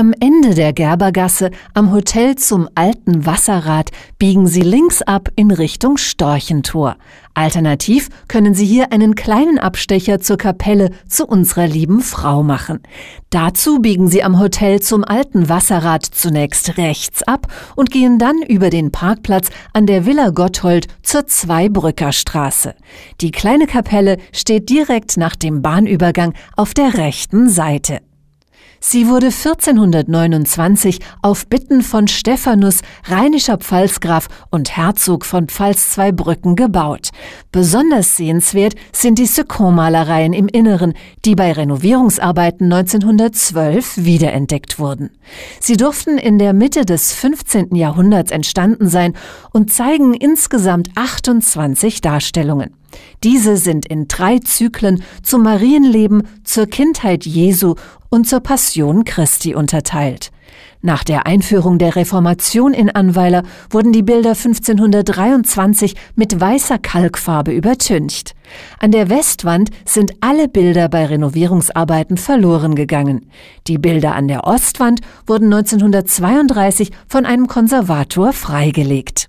Am Ende der Gerbergasse, am Hotel zum alten Wasserrad, biegen Sie links ab in Richtung Storchentor. Alternativ können Sie hier einen kleinen Abstecher zur Kapelle zu unserer lieben Frau machen. Dazu biegen Sie am Hotel zum alten Wasserrad zunächst rechts ab und gehen dann über den Parkplatz an der Villa Gotthold zur Zweibrücker Straße. Die kleine Kapelle steht direkt nach dem Bahnübergang auf der rechten Seite. Sie wurde 1429 auf Bitten von Stephanus, rheinischer Pfalzgraf und Herzog von Pfalz Zweibrücken gebaut. Besonders sehenswert sind die Second-Malereien im Inneren, die bei Renovierungsarbeiten 1912 wiederentdeckt wurden. Sie durften in der Mitte des 15. Jahrhunderts entstanden sein und zeigen insgesamt 28 Darstellungen. Diese sind in drei Zyklen zum Marienleben, zur Kindheit Jesu und zur Passion Christi unterteilt. Nach der Einführung der Reformation in Anweiler wurden die Bilder 1523 mit weißer Kalkfarbe übertüncht. An der Westwand sind alle Bilder bei Renovierungsarbeiten verloren gegangen. Die Bilder an der Ostwand wurden 1932 von einem Konservator freigelegt.